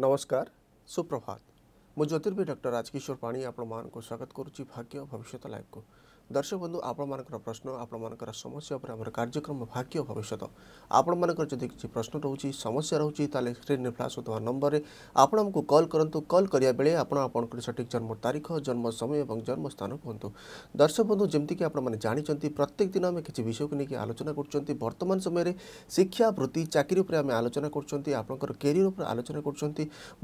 नमस्कार सुप्रभात मु ज्योतिर्वी डक्टर राजकिशोर पाणी आप स्वागत करुच्ची भाग्य भविष्य लाइफ को দর্শক বন্ধু আপনার প্রশ্ন আপনার সমস্যা উপরে আমার কার্যক্রম ভাগ্য ভবিষ্যৎ আপনার যদি কিছু প্রশ্ন রয়েছে সমস্যা রয়েছে তাহলে স্ক্রিনে ফ্লাশ হওয়া নম্বরে আপনার কল করতু কল করা বেড়ে আপনার আপনার সঠিক জন্ম তারিখ জন্ম সময় এবং জন্মস্থান কুহতু দর্শক বন্ধু যেমিকি আপনার জাঁচান প্রত্যেক দিন আমি কিছু বিষয়কে নিয়ে আলোচনা করছেন বর্তমান সময়ের শিক্ষা বৃত্তি চাকরি উপরে আমি আলোচনা করছেন আপনার কেরিয়র উপরে আলোচনা করছেন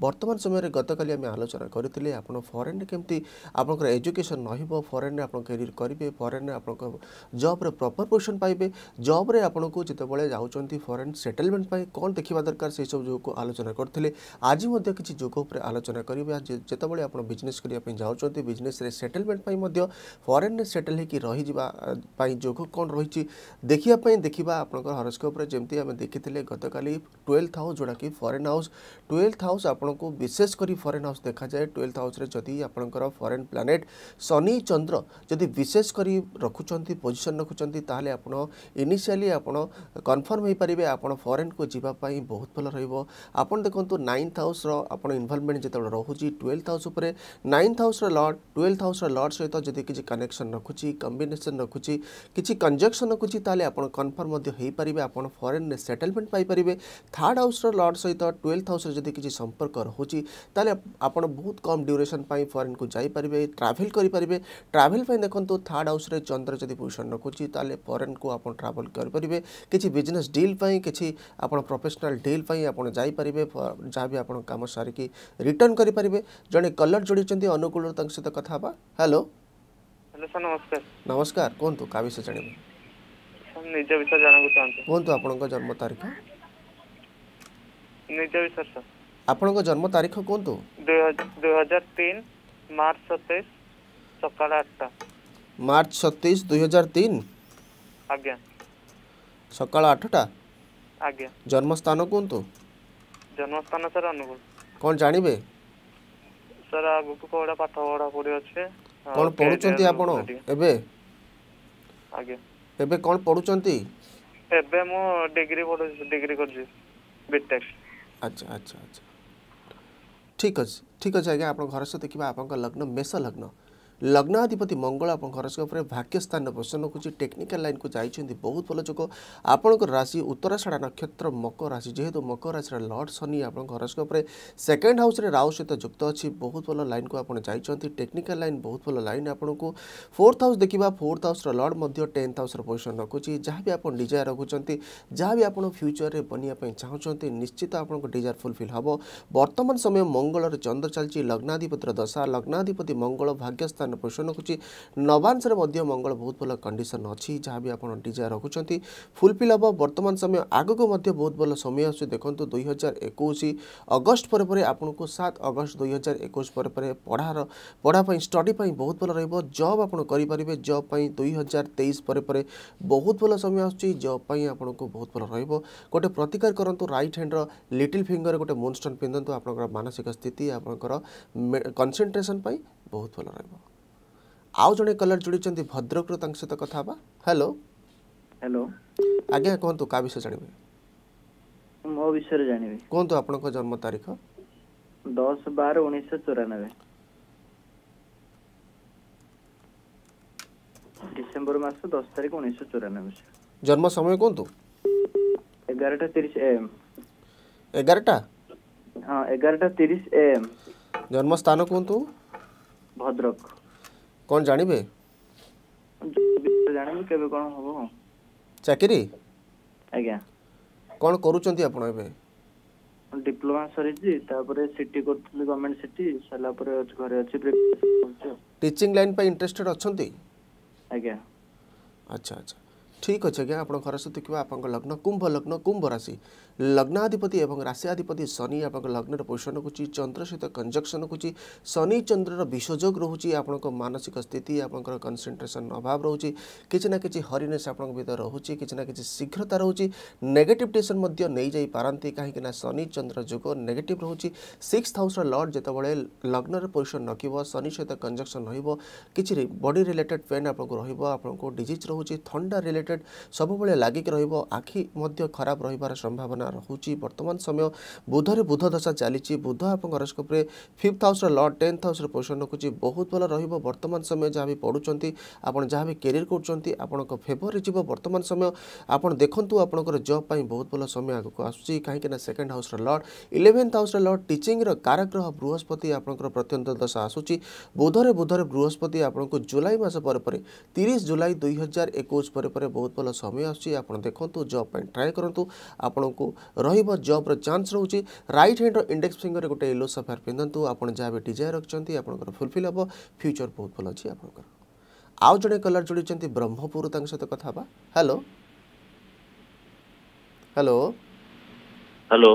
বর্তমান সময়ের গতকাল আমি আলোচনা করে আপনার ফরেন কেমতি আপনার এজুকেশন নহব ফরেন আপনার কেরিয়র पारे फरेन आप जब्रे प्रपर पोजिशन पाइबे जब्रे आपको को जितेबाला जाऊँच फरेन सेटलमेंट पर कौन देखा दरकार से सब जो आलोचना करते आज किसी जोग आलोचना करेंगे जितेबाला आप बिजनेस करने जाऊँच बिजनेस सेटलमेंट फरेन सेटल हो रही जोग कौन रही देखापी देखा आप हरस्कोप जमी आम देखी गत काली ट्वेल्थ हाउस जोड़ा कि फरेन हाउस ट्वेल्थ हाउस आपको विशेषकर फरेन हाउस देखा जाए ट्वेल्थ हाउस जदि आप फरेन प्लानेट शनि चंद्र जदि विशेष ଆନାଲାଇଜ୍ କରି ରଖୁଛନ୍ତି ପୋଜିସନ୍ ରଖୁଛନ୍ତି ତାହେଲେ ଆପଣ ଇନିସିଆଲି ଆପଣ କନଫର୍ମ ହୋଇପାରିବେ ଆପଣ ଫରେନ୍କୁ ଯିବା ପାଇଁ ବହୁତ ଭଲ ରହିବ ଆପଣ ଦେଖନ୍ତୁ ନାଇନ୍ଥ ହାଉସ୍ର ଆପଣ ଇନଭଲ୍ଭମେଣ୍ଟ ଯେତେବେଳେ ରହୁଛି ଟୁଏଲ୍ଥ ହାଉସ୍ ଉପରେ ନାଇନ୍ଥ ହାଉସ୍ର ଲର୍ଡ଼ ଟୁଏଲ୍ଥ ହାଉସ୍ର ଲର୍ଡ଼ ସହିତ ଯଦି କିଛି କନେକ୍ସନ୍ ରଖୁଛି କମ୍ବିନେସନ୍ ରଖୁଛି କିଛି କଞ୍ଜକ୍ସନ୍ ରଖୁଛି ତାହେଲେ ଆପଣ କନଫର୍ମ ମଧ୍ୟ ହୋଇପାରିବେ ଆପଣ ଫରେନ୍ରେ ସେଟେଲମେଣ୍ଟ ପାଇପାରିବେ ଥାର୍ଡ଼ ହାଉସ୍ର ଲର୍ଡ଼ ସହିତ ଟୁଏଲ୍ଥ ହାଉସ୍ରେ ଯଦି କିଛି ସମ୍ପର୍କ ରହୁଛି ତାହେଲେ ଆପଣ ବହୁତ କମ୍ ଡ୍ୟୁରେସନ୍ ପାଇଁ ଫରେନ୍କୁ ଯାଇପାରିବେ ଟ୍ରାଭେଲ୍ କରିପାରିବେ ଟ୍ରାଭେଲ୍ ପାଇଁ ଦେଖନ୍ତୁ থার্ড হাউসে চନ୍ଦ୍র যদি পজিশন ରଖୁଛି ତାହେଲେ ଫରେନ୍କୁ ଆପଣ ଟ୍ରାଭେଲ୍ କରିପାରିବେ କିଛି ବିଜନେସ୍ ଡିଲ୍ ପାଇଁ କିଛି ଆପଣ ପ୍ରଫେସନାଲ୍ ଡିଲ୍ ପାଇଁ ଆପଣ ଯାଇପାରିବେ ଯାହା ବି ଆପଣ କାମ ସାରିକି ରିଟର୍ଣ୍ଣ କରିପାରିବେ ଜଣେ କଲର୍ ଯୋଡ଼ିଛନ୍ତି ଅନୁକୂଳରୁ ତାଙ୍କ ସହିତ କଥା ହେବା ହ୍ୟାଲୋ ହ୍ୟାଲୋ ସାର୍ ନମସ୍କାର ନମସ୍କାର କୁହନ୍ତୁ କାହା ବିଷୟ ଜାଣିବେ ନିଜ ବିଷୟ ଜାଣିବାକୁ ଚାହୁଁଛି କୁହନ୍ତୁ ଆପଣଙ୍କ ଜନ୍ମ ତାରିଖ ନିଜ ବିଷୟ ସାର୍ ଆପଣଙ୍କ ଜନ୍ମ ତାରିଖ କୁହନ୍ତୁ ଦୁଇ ହଜାର ତିନି ମାର୍ଚ୍ଚ ସତେଇଶ ସକାଳ ଆଠଟା মার্চ সতেইশ দুই হাজার তিন আজ্ঞা সকাল আটটা আজ্ঞা জন্মস্থান কুহতু জন্মস্থান স্যার অনুগুল কোন জানিবে স্যার আগুকু পড়া পাঠ পড়া পড়ি আছে কোন পড়ুচন্তি আপন এবে আজ্ঞা এবে কোন পড়ুচন্তি এবে মু ডিগ্রি পড়ুছি ডিগ্রি করছি বিটেক আচ্ছা আচ্ছা আচ্ছা ঠিক আছে ঠিক আছে আজ্ঞা আপনার ঘর সহ দেখবা আপনার লগ্ন মেষ লগ্ন ଲଗ୍ନାଧିପତି ମଙ୍ଗଳ ଆପଣଙ୍କ ହରସ୍କୋପରେ ଭାଗ୍ୟସ୍ଥାନ ପୋଷଣ କରୁଛି ଟେକ୍ନିକାଲ ଲାଇନ୍କୁ ଯାଇଛନ୍ତି ବହୁତ ଭଲ ଯୋଗ ଆପଣଙ୍କ ରାଶି ଉତ୍ତରାଷାଢ଼ା ନକ୍ଷତ୍ର ମକର ରାଶି ଯେହେତୁ ମକର ରାଶିର ଲର୍ଡ଼ ଶନି ଆପଣଙ୍କ ହରସ୍କୋପରେ ସେକେଣ୍ଡ ହାଉସ୍ରେ ରାହୁ ସହିତ ଯୁକ୍ତ ଅଛି ବହୁତ ଭଲ ଲାଇନ୍କୁ ଆପଣ ଯାଇଛନ୍ତି ଟେକ୍ନିକାଲ ଲାଇନ୍ ବହୁତ ଭଲ ଲାଇନ୍ ଆପଣଙ୍କୁ ଫୋର୍ଥ ହାଉସ୍ ଦେଖିବା ଫୋର୍ଥ ହାଉସ୍ର ଲର୍ଡ଼ ମଧ୍ୟ ଟେନ୍ଥ ହାଉସ୍ର ପୋଜିସନ୍ ରଖୁଛି ଯାହା ବି ଆପଣ ଡିଜାୟାର ରଖୁଛନ୍ତି ଯାହା ବି ଆପଣ ଫ୍ୟୁଚରରେ ବନିବା ପାଇଁ ଚାହୁଁଛନ୍ତି ନିଶ୍ଚିତ ଆପଣଙ୍କ ଡିଜାୟାର ଫୁଲଫିଲ୍ ହେବ ବର୍ତ୍ତମାନ ସମୟ ମଙ୍ଗଳର ଚନ୍ଦ୍ର ଚାଲିଛି ଲଗ୍ନାଧିପତିର ଦଶା ଲଗ୍ନାଧିପତି ମଙ୍ଗଳ ଭାଗ୍ୟସ୍ଥାନ ବର୍ତ୍ତମାନ ପୋଜିସନ୍ ରଖୁଛି ନବାଂଶରେ ମଧ୍ୟ ମଙ୍ଗଳ ବହୁତ ଭଲ କଣ୍ଡିସନ୍ ଅଛି ଯାହାବି ଆପଣ ଡିଜାୟାର ରଖୁଛନ୍ତି ଫୁଲଫିଲ୍ ହେବ ବର୍ତ୍ତମାନ ସମୟ ଆଗକୁ ମଧ୍ୟ ବହୁତ ଭଲ ସମୟ ଆସୁଛି ଦେଖନ୍ତୁ ଦୁଇ ହଜାର ଏକୋଇଶ ଅଗଷ୍ଟ ପରେ ପରେ ଆପଣଙ୍କୁ ସାତ ଅଗଷ୍ଟ ଦୁଇ ହଜାର ଏକୋଇଶ ପରେ ପରେ ପଢ଼ାର ପଢ଼ା ପାଇଁ ଷ୍ଟଡ଼ି ପାଇଁ ବହୁତ ଭଲ ରହିବ ଜବ୍ ଆପଣ କରିପାରିବେ ଜବ୍ ପାଇଁ ଦୁଇ ହଜାର ତେଇଶ ପରେ ପରେ ବହୁତ ଭଲ ସମୟ ଆସୁଛି ଜବ୍ ପାଇଁ ଆପଣଙ୍କୁ ବହୁତ ଭଲ ରହିବ ଗୋଟେ ପ୍ରତିକାର କରନ୍ତୁ ରାଇଟ୍ ହ୍ୟାଣ୍ଡର ଲିଟିଲ୍ ଫିଙ୍ଗର ଗୋଟେ ମୁନ୍ଷ୍ଟନ୍ ପିନ୍ଧନ୍ତୁ ଆପଣଙ୍କର ମାନସିକ ସ୍ଥିତି ଆପଣଙ୍କର କନସେନ୍ଟ୍ରେସନ୍ ପାଇଁ ବହୁତ ଭଲ ରହିବ ଆଉ ଜଣେ କଲର୍ ଯୋଡ଼ିଛନ୍ତି ଭଦ୍ରକରୁ ତାଙ୍କ ସହିତ କଥା ହେବା ହ୍ୟାଲୋ ହ୍ୟାଲୋ ଆଜ୍ଞା କୁହନ୍ତୁ କାହା ବିଷୟରେ ଜାଣିବେ ମୋ ବିଷୟରେ ଜାଣିବେ କୁହନ୍ତୁ ଆପଣଙ୍କ ଜନ୍ମ ତାରିଖ ଦଶ ବାର ଉଣେଇଶହ ଚଉରାନବେ ଡିସେମ୍ବର ମାସ ଦଶ ତାରିଖ ଉଣେଇଶହ ଚଉରାନବେ ଜନ୍ମ ସମୟ କୁହନ୍ତୁ ଏଗାରଟା ତିରିଶ ଏମ୍ ଏଗାରଟା ହଁ ଏଗାରଟା ତିରିଶ ଏ ଏମ୍ ଜନ୍ମ ସ୍ଥାନ କୁହନ୍ତୁ ଭଦ୍ରକ କ'ଣ ଜାଣିବେ ଜାଣିବି କେବେ କ'ଣ ହେବ ଚାକିରି ଆଜ୍ଞା କ'ଣ କରୁଛନ୍ତି ଆପଣ ଏବେ ଡିପ୍ଲୋମା ସରିଛି ତାପରେ ସିଟି କରୁଥିଲି ଗଭର୍ଣ୍ଣମେଣ୍ଟ ସିଟି ସରିଲା ପରେ ଘରେ ଅଛି ଟିଚିଂ ଲାଇନ୍ ପାଇଁ ଇଣ୍ଟରେଷ୍ଟେଡ୍ ଅଛନ୍ତି ଆଜ୍ଞା ଆଚ୍ଛା ଆଚ୍ଛା ଠିକ୍ ଅଛି ଆଜ୍ଞା ଆପଣଙ୍କ ଖରାଶକ୍ତି କିମ୍ବା ଆପଣଙ୍କ ଲଗ୍ନ କୁମ୍ଭ ଲଗ୍ନ କୁମ୍ଭ ରାଶି ଲଗ୍ନାଧିପତି ଏବଂ ରାଶିଆଧିପତି ଶନି ଆପଣଙ୍କ ଲଗ୍ନର ପୋଷଣ ରଖୁଛି ଚନ୍ଦ୍ର ସହିତ କଞ୍ଜକ୍ସନ୍ ରଖୁଛି ଶନି ଚନ୍ଦ୍ରର ବିଷଯୋଗ ରହୁଛି ଆପଣଙ୍କ ମାନସିକ ସ୍ଥିତି ଆପଣଙ୍କର କନସେନ୍ଟ୍ରେସନ୍ ଅଭାବ ରହୁଛି କିଛି ନା କିଛି ହରିନେସ୍ ଆପଣଙ୍କ ଭିତରେ ରହୁଛି କିଛି ନା କିଛି ଶୀଘ୍ରତା ରହୁଛି ନେଗେଟିଭ୍ ଟେନସନ୍ ମଧ୍ୟ ନେଇଯାଇପାରନ୍ତି କାହିଁକିନା ଶନି ଚନ୍ଦ୍ର ଯୋଗ ନେଗେଟିଭ୍ ରହୁଛି ସିକ୍ସ ହାଉସ୍ର ଲର୍ଡ଼ ଯେତେବେଳେ ଲଗ୍ନରେ ପୋଜିସନ ରଖିବ ଶନି ସହିତ କଞ୍ଜକ୍ସନ୍ ରହିବ କିଛି ବଡି ରିଲେଟେଡ୍ ପେନ୍ ଆପଣଙ୍କୁ ରହିବ ଆପଣଙ୍କୁ ଡିଜିଜ୍ ରହୁଛି ଥଣ୍ଡା ରିଲେଟେଡ୍ ରିଲେଟେଡ୍ ସବୁବେଳେ ଲାଗିକି ରହିବ ଆଖି ମଧ୍ୟ ଖରାପ ରହିବାର ସମ୍ଭାବନା ରହୁଛି ବର୍ତ୍ତମାନ ସମୟ ବୁଧରେ ବୁଧ ଦଶା ଚାଲିଛି ବୁଧ ଏବଂ ହରସ୍କୋପ୍ରେ ଫିଫ୍ଥ ହାଉସ୍ର ଲର୍ଡ଼ ଟେନ୍ଥ ହାଉସ୍ର ପୋଷଣ ରଖୁଛି ବହୁତ ଭଲ ରହିବ ବର୍ତ୍ତମାନ ସମୟ ଯାହା ବି ପଢ଼ୁଛନ୍ତି ଆପଣ ଯାହା ବି କ୍ୟାରିୟର କରୁଛନ୍ତି ଆପଣଙ୍କ ଫେଭରରେ ଯିବ ବର୍ତ୍ତମାନ ସମୟ ଆପଣ ଦେଖନ୍ତୁ ଆପଣଙ୍କର ଜବ୍ ପାଇଁ ବହୁତ ଭଲ ସମୟ ଆଗକୁ ଆସୁଛି କାହିଁକିନା ସେକେଣ୍ଡ ହାଉସ୍ର ଲର୍ଡ଼ ଇଲେଭେନ୍ଥ ହାଉସ୍ର ଲର୍ଡ଼ ଟିଚିଂର କାରଗ୍ରହ ବୃହସ୍ପତି ଆପଣଙ୍କର ପ୍ରତ୍ୟନ୍ତ ଦଶା ଆସୁଛି ବୁଧରେ ବୁଧରେ ବୃହସ୍ପତି ଆପଣଙ୍କୁ ଜୁଲାଇ ମାସ ପରେ ପରେ ତିରିଶ ଜୁଲାଇ ଦୁଇ ହଜାର ଏକୋଇଶ ପରେ ପରେ ବହୁତ ଭଲ ସମୟ ଆସୁଛି ଆପଣ ଦେଖନ୍ତୁ ଜବ୍ ପାଇଁ ଟ୍ରାଏ କରନ୍ତୁ ଆପଣଙ୍କୁ ରହିବ ଜବ୍ର ଚାନ୍ସ ରହୁଛି ରାଇଟ୍ ହ୍ୟାଣ୍ଡର ଇଣ୍ଡେକ୍ସ ଫିଙ୍ଗରରେ ଗୋଟେ ୟେଲୋ ସଫାର ପିନ୍ଧନ୍ତୁ ଆପଣ ଯାହା ବି ଡିଜାୟାର ରଖିଛନ୍ତି ଆପଣଙ୍କର ଫୁଲଫିଲ୍ ହେବ ଫ୍ୟୁଚର୍ ବହୁତ ଭଲ ଅଛି ଆପଣଙ୍କର ଆଉ ଜଣେ କଲର୍ ଯୋଡ଼ିଛନ୍ତି ବ୍ରହ୍ମପୁର ତାଙ୍କ ସହିତ କଥା ହେବା ହ୍ୟାଲୋ ହ୍ୟାଲୋ ହ୍ୟାଲୋ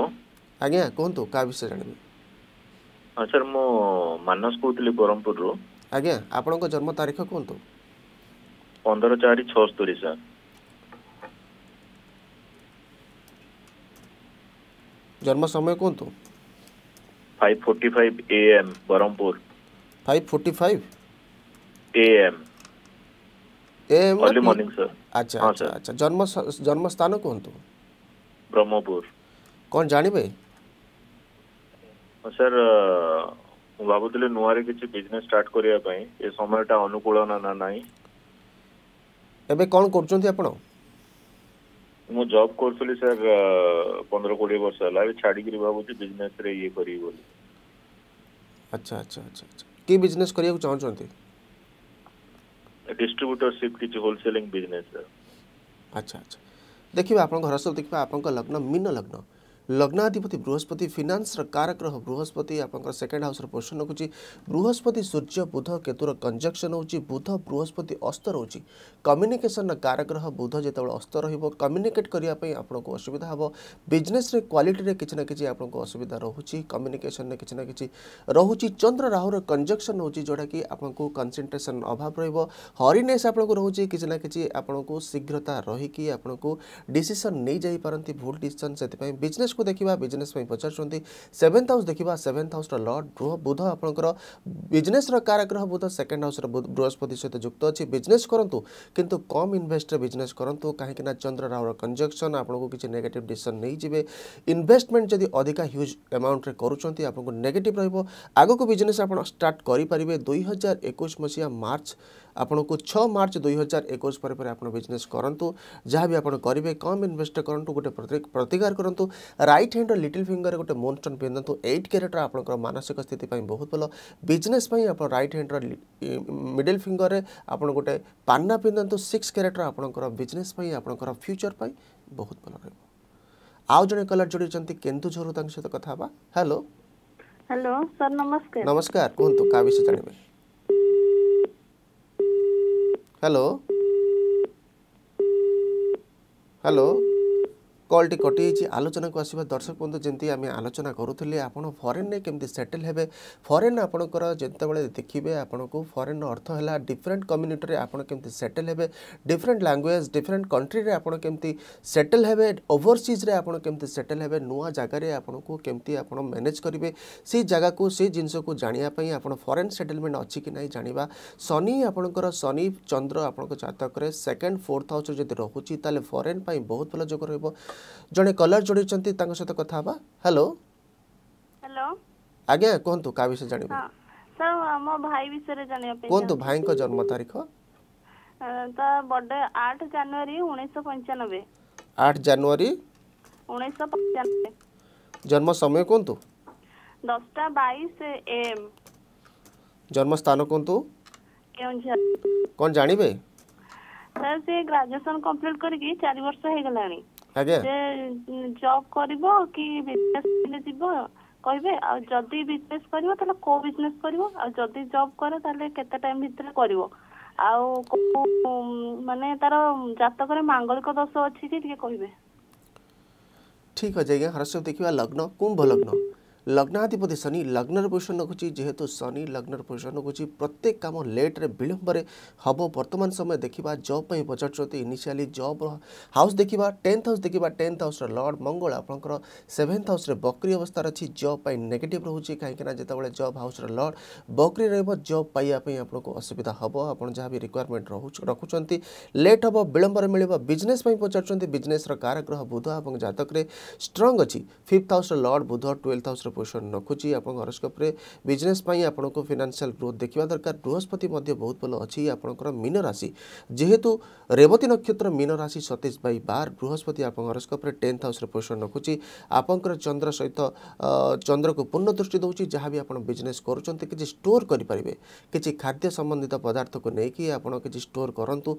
ଆଜ୍ଞା କୁହନ୍ତୁ କାହା ବିଷୟ ଜାଣିବେ ହଁ ସାର୍ ମୁଁ ମାନସ କହୁଥିଲି ବ୍ରହ୍ମପୁରରୁ ଆଜ୍ଞା ଆପଣଙ୍କ ଜନ୍ମ ତାରିଖ କୁହନ୍ତୁ ପନ୍ଦର ଚାରି ଛଅସ୍ତରୀ ସାର୍ ଜନ୍ମ ସମୟ କୁହନ୍ତୁ five forty five A M Brahmapur five forty five A M A M early morning sir ଆଚ୍ଛା ଆଚ୍ଛା ଆଚ୍ଛା ଜନ୍ମ ଜନ୍ମ ସ୍ଥାନ କୁହନ୍ତୁ ବ୍ରହ୍ମପୁର କ'ଣ ଜାଣିବେ ସାର୍ ମୁଁ ଭାବୁଥିଲି ନୂଆରେ କିଛି ବିଜନେସ୍ ଷ୍ଟାର୍ଟ କରିବା ପାଇଁ ଏ ସମୟଟା ଅନୁକୂଳ ନା ନାହିଁ ଏବେ କ'ଣ କରୁଛନ୍ତି ଆପଣ ମୁଁ ଜବ୍ କରୁଥିଲି ସାର୍ ପନ୍ଦର କୋଡ଼ିଏ ବର୍ଷ ହେଲା ଏବେ ଛାଡ଼ିକିରି ଭାବୁଛି ବିଜନେସ୍ରେ ଇଏ କରିବି ବୋଲି ଆଚ୍ଛା ଆଚ୍ଛା ଆଚ୍ଛା କି ବିଜନେସ୍ କରିବାକୁ ଚାହୁଁଛନ୍ତି ଡିଷ୍ଟ୍ରିବ୍ୟୁଟରସିପ୍ କିଛି ହୋଲସେଲିଂ ବିଜନେସ୍ ସାର୍ ଆଚ୍ଛା ଆଚ୍ଛା ଦେଖିବା ଆପଣଙ୍କ ଘର ସବୁ ଦେଖିବା ଆପଣଙ୍କ ଲଗ୍ନ ମିନ ଲଗ୍ନ लग्नाधिपति बृहस्पति फिनान्स कारक रह बृहस्पति आप सेकेंड हाउस पोजिशन रखुच्छ बृहस्पति सूर्य बुध केतुर कंजक्शन हो बुध बृहस्पति अस्त रोच कम्युनिकेसन कारक रह बुध जो अस्त रम्युनिकेट करने आपंक असुविधा हम बिजनेस क्वाट में किसी ना कि आपको असुविधा रोचे कम्युनिकेसन में किसी ना कि रोचे चंद्र राहुल कंजक्शन हो जोटा कि आपको कनसेंट्रेसन अभाव ररीनेस आपको रोचे किसी ना कि आपको शीघ्रता रहीकि आपको डिसीसन नहीं जापारती भूल डिसीसन से बिजनेस ବିଜନେସକୁ ଦେଖିବା ବିଜନେସ୍ ପାଇଁ ପଚାରୁଛନ୍ତି ସେଭେନ୍ଥ ହାଉସ୍ ଦେଖିବା ସେଭେନ୍ଥ ହାଉସ୍ର ଲର୍ଡ଼ ଗୃହ ବୁଧ ଆପଣଙ୍କର ବିଜନେସ୍ର କାରାଗ୍ରହ ବୁଧ ସେକେଣ୍ଡ ହାଉସ୍ର ବୃହସ୍ପତି ସହିତ ଯୁକ୍ତ ଅଛି ବିଜନେସ୍ କରନ୍ତୁ କିନ୍ତୁ କମ୍ ଇନଭେଷ୍ଟରେ ବିଜନେସ୍ କରନ୍ତୁ କାହିଁକିନା ଚନ୍ଦ୍ର ରାହୁର କଞ୍ଜକ୍ସନ୍ ଆପଣଙ୍କୁ କିଛି ନେଗେଟିଭ୍ ଡିସିସନ୍ ନେଇଯିବେ ଇନଭେଷ୍ଟମେଣ୍ଟ ଯଦି ଅଧିକା ହ୍ୟୁଜ୍ ଆମାଉଣ୍ଟରେ କରୁଛନ୍ତି ଆପଣଙ୍କୁ ନେଗେଟିଭ୍ ରହିବ ଆଗକୁ ବିଜନେସ୍ ଆପଣ ଷ୍ଟାର୍ଟ କରିପାରିବେ ଦୁଇ ହଜାର ଏକୋଇଶ ମସିହା ମାର୍ଚ୍ଚ ଆପଣଙ୍କୁ ଛଅ ମାର୍ଚ୍ଚ ଦୁଇ ହଜାର ଏକୋଇଶ ପରେ ପରେ ଆପଣ ବିଜନେସ୍ କରନ୍ତୁ ଯାହା ବି ଆପଣ କରିବେ କମ୍ ଇନଭେଷ୍ଟ କରନ୍ତୁ ଗୋଟେ ପ୍ରତିକାର କରନ୍ତୁ ରାଇଟ୍ ହ୍ୟାଣ୍ଡର ଲିଟିଲ୍ ଫିଙ୍ଗରରେ ଗୋଟେ ମୋନ୍ ଷ୍ଟୋନ୍ ପିନ୍ଧନ୍ତୁ ଏଇଟ୍ କ୍ୟାରେଟ୍ର ଆପଣଙ୍କର ମାନସିକ ସ୍ଥିତି ପାଇଁ ବହୁତ ଭଲ ବିଜନେସ୍ ପାଇଁ ଆପଣ ରାଇଟ୍ ହ୍ୟାଣ୍ଡର ମିଡ଼ିଲ୍ ଫିଙ୍ଗରରେ ଆପଣ ଗୋଟେ ପାନ୍ନା ପିନ୍ଧନ୍ତୁ ସିକ୍ସ କ୍ୟାରେଟ୍ର ଆପଣଙ୍କର ବିଜନେସ୍ ପାଇଁ ଆପଣଙ୍କର ଫ୍ୟୁଚର୍ ପାଇଁ ବହୁତ ଭଲ ରହିବ ଆଉ ଜଣେ କଲର ଯୋଡ଼ିଛନ୍ତି କେନ୍ଦୁଝରରୁ ତାଙ୍କ ସହିତ କଥା ହେବା ହ୍ୟାଲୋ ହ୍ୟାଲୋ ସାର୍ ନମସ୍କାର ନମସ୍କାର କୁହନ୍ତୁ କାହା ବିଷୟ ଜାଣିବେ Hello? Hello? কলটি কটিয়েছি আলোচনাকু আসবা দর্শক বন্ধু যেমন আমি আলোচনা করুলে আপনার ফরেনে কমিটি সেটেল হবে ফরেন আপনার যেতবে দেখবে আপনার ফরেন অর্থ হল ডিফরেন্ট কম্যুনিটি আপনার কমিটি সেটেল হবে ডিফরেন্ট ল্যাঙ্গুয়েজ ডিফরেন্ট কন্ট্রি আপনার কমিটি সেটেল হবে ওভরসিজে আপনার কমিটি সেটেল হবে নূয়া জায়গায় আপনার কমিটি আপনার ম্যানেজ করবে সেই জায়গাকে সেই জিনিসকে জাঁয়া আপনার ফরেন সেটেলমেন্ট অছি কি না জাঁয়া শনি আপনার শনি চন্দ্র আপনার জাতকরে সেকেন্ড ফোর্থ হাউস যদি রহুচি তাহলে ফরেন বহু ভালো যোগ রহব ଜଣେ କଲର୍ ଯୋଡ଼ିଛନ୍ତି ତାଙ୍କ ସହିତ କଥା ହେବା ହ୍ୟାଲୋ ହ୍ୟାଲୋ ଆଜ୍ଞା କୁହନ୍ତୁ କାହା ବିଷୟରେ ଜାଣିବେ ସାର୍ ମୋ ଭାଇ ବିଷୟରେ ଜାଣିବା ପାଇଁ କୁହନ୍ତୁ ଭାଇଙ୍କ ଜନ୍ମ ତାରିଖ ତା ବର୍ଥଡେ 8 ଜାନୁଆରୀ 1995 8 ଜାନୁଆରୀ 1995 ଜନ୍ମ ସମୟ କୁହନ୍ତୁ 10ଟା 22 ଏଏମ୍ ଜନ୍ମ ସ୍ଥାନ କୁହନ୍ତୁ କେଉଁଝର କ'ଣ ଜାଣିବେ ସାର୍ ସେ ଗ୍ରାଜୁଏସନ୍ କମ୍ପ୍ଲିଟ୍ କରିକି 4 ବର୍ଷ ହେଇଗଲାଣି ଆଜ୍ଞା ଜବ କରିବ କି ବିଜନେସ ଯିବ କହିବେ ଆଉ ଯଦି ବିଜନେସ କରିବ ତାହେଲେ କୋଉ ବିଜନେସ କରିବ ଆଉ ଯଦି ଜବ୍ କରେ ତାହେଲେ କେତେ ଟାଇମ ଭିତରେ କରିବ ଆଉ ମାନେ ତାର ଜାତକରେ ମାଙ୍ଗଳିକ ଦୋଷ ଅଛି କି ଟିକେ କହିବେ ଠିକ୍ ଅଛି ଆଜ୍ଞା ହର୍ଷବ ଦେଖିବା ଲଗ୍ନ କୁମ୍ଭ ଲଗ୍ନ लग्नाधिपति शनि लग्न पोजिशन रखुच्छे जेहेतु शनि लग्न पोजिशन रखुच्छ प्रत्येक कम लेट्रे विलंबरे हम वर्तमान समय देखा जब पर पचारे इनिशियाली जब हाउस देखा टेन्थ हाउस देखा टेन्थ हाउस लर्ड मंगल आप सेभेन्थ हाउस बकरी अवस्था अच्छी जब पर नेगेट रोचे कहीं जितेबाला जब हाउस लर्ड बकरी रोज जब पाइबापी आपको असुविधा हम आप जहाँ भी रिक्वयरमेंट रखुंट लेट हम विलंबर मिले बिजनेस पचारेस कार ग्रह बुध और जतक्रे स्ट्रंग अच्छी फिफ्थ हाउस लर्ड बुध ट्वेल्थ हाउस পোষণ ରଖୁଛି ଆପଣଙ୍କ ହରସ୍କୋପ୍ରେ ବିଜନେସ୍ ପାଇଁ ଆପଣଙ୍କୁ ଫିନାନ୍ସିଆଲ୍ ଗ୍ରୋଥ୍ ଦେଖିବା ଦରକାର ବୃହସ୍ପତି ମଧ୍ୟ ବହୁତ ଭଲ ଅଛି ଆପଣଙ୍କର ମୀନ ରାଶି ଯେହେତୁ ରେବତୀ ନକ୍ଷତ୍ର ମୀନ ରାଶି ସତେଇଶ ବାଇ ବାର ବୃହସ୍ପତି ଆପଣଙ୍କ ହରସ୍କୋପ୍ରେ ଟେନ୍ଥ ହାଉସ୍ରେ ପୋଷଣ ରଖୁଛି ଆପଣଙ୍କର ଚନ୍ଦ୍ର ସହିତ ଚନ୍ଦ୍ରକୁ ପୂର୍ଣ୍ଣ ଦୃଷ୍ଟି ଦେଉଛି ଯାହା ବି ଆପଣ ବିଜନେସ୍ କରୁଛନ୍ତି କିଛି ଷ୍ଟୋର୍ କରିପାରିବେ କିଛି ଖାଦ୍ୟ ସମ୍ବନ୍ଧିତ ପଦାର୍ଥକୁ ନେଇକି ଆପଣ କିଛି ଷ୍ଟୋର୍ କରନ୍ତୁ